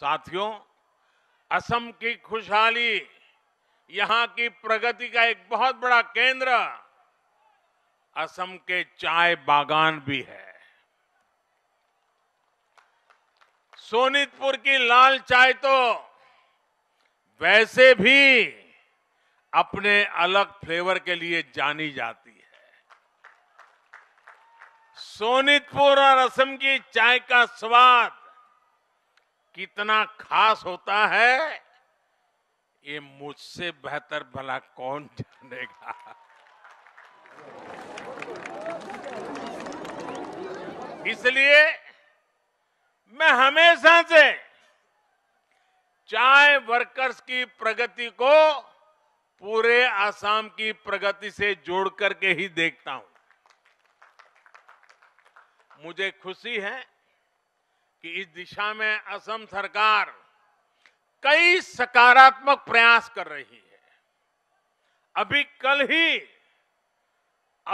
साथियों असम की खुशहाली यहां की प्रगति का एक बहुत बड़ा केंद्र असम के चाय बागान भी है सोनितपुर की लाल चाय तो वैसे भी अपने अलग फ्लेवर के लिए जानी जाती है सोनितपुर और असम की चाय का स्वाद कितना खास होता है ये मुझसे बेहतर भला कौन जानेगा इसलिए मैं हमेशा से चाय वर्कर्स की प्रगति को पूरे आसाम की प्रगति से जोड़ करके ही देखता हूं मुझे खुशी है कि इस दिशा में असम सरकार कई सकारात्मक प्रयास कर रही है अभी कल ही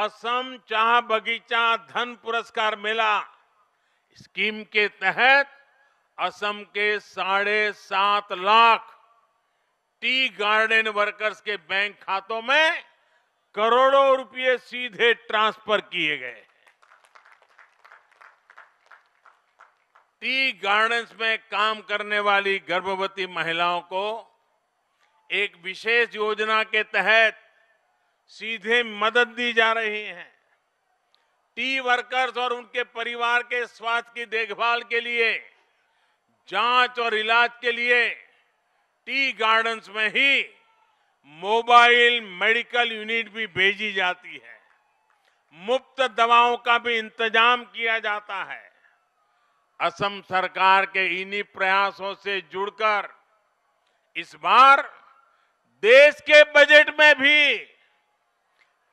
असम चाह बगीचा धन पुरस्कार मेला स्कीम के तहत असम के साढ़े सात लाख टी गार्डन वर्कर्स के बैंक खातों में करोड़ों रुपए सीधे ट्रांसफर किए गए टी गार्डन्स में काम करने वाली गर्भवती महिलाओं को एक विशेष योजना के तहत सीधे मदद दी जा रही है टी वर्कर्स और उनके परिवार के स्वास्थ्य की देखभाल के लिए जांच और इलाज के लिए टी गार्डन्स में ही मोबाइल मेडिकल यूनिट भी भेजी जाती है मुफ्त दवाओं का भी इंतजाम किया जाता है असम सरकार के इन्हीं प्रयासों से जुड़कर इस बार देश के बजट में भी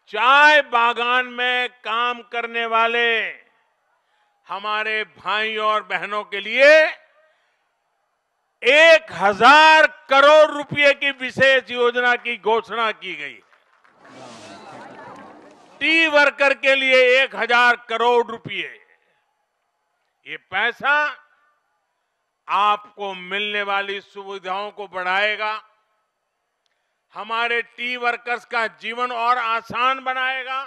चाय बागान में काम करने वाले हमारे भाई और बहनों के लिए एक हजार करोड़ रुपए की विशेष योजना की घोषणा की गई टी वर्कर के लिए एक हजार करोड़ रुपए ये पैसा आपको मिलने वाली सुविधाओं को बढ़ाएगा हमारे टी वर्कर्स का जीवन और आसान बनाएगा